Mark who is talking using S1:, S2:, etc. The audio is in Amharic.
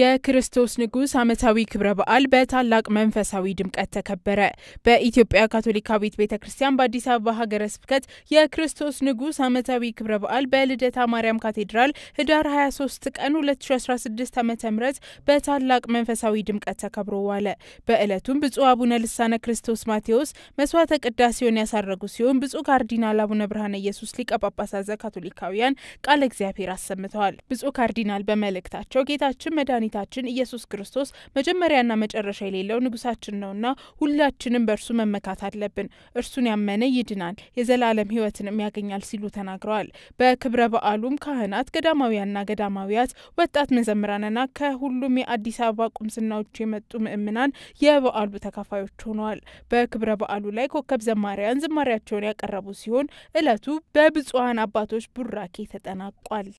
S1: የክርስቶስ ንጉሥ ዓመታዊ ክብረ በዓል በታላቅ መንፈሳዊ ድምቀት ተከበረ። በኢትዮጵያ ካቶሊካዊት ቤተ ክርስቲያን በአዲስ አበባ ሀገረ ስብከት የክርስቶስ ንጉሥ ዓመታዊ ክብረ በዓል በልደታ ማርያም ካቴድራል ህዳር 23 ቀን 2016 ዓ ም በታላቅ መንፈሳዊ ድምቀት ተከብሮ ዋለ። በዕለቱም ብፁዕ አቡነ ልሳነ ክርስቶስ ማቴዎስ መስዋዕተ ቅዳሴውን ያሳረጉ ሲሆን ብፁዕ ካርዲናል አቡነ ብርሃነ ኢየሱስ ሊቀ ጳጳሳዘ ካቶሊካውያን ቃለ እግዚአብሔር አሰምተዋል። ብፁዕ ካርዲናል በመልእክታቸው ጌታችን መድኃኒ መድኃኒታችን ኢየሱስ ክርስቶስ መጀመሪያና መጨረሻ የሌለው ንጉሳችን ነውና ሁላችንም በእርሱ መመካት አለብን። እርሱን ያመነ ይድናል፣ የዘላለም ሕይወትንም ያገኛል ሲሉ ተናግረዋል። በክብረ በዓሉም ካህናት፣ ገዳማውያንና ገዳማዊያት፣ ወጣት መዘምራንና ከሁሉም የአዲስ አበባ ቁምስናዎች የመጡ ምእምናን የበዓሉ ተካፋዮች ሆነዋል። በክብረ በዓሉ ላይ ኮከብ ዘማሪያን ዝማሪያቸውን ያቀረቡ ሲሆን እለቱ በብፁዓን አባቶች ቡራኬ ተጠናቋል።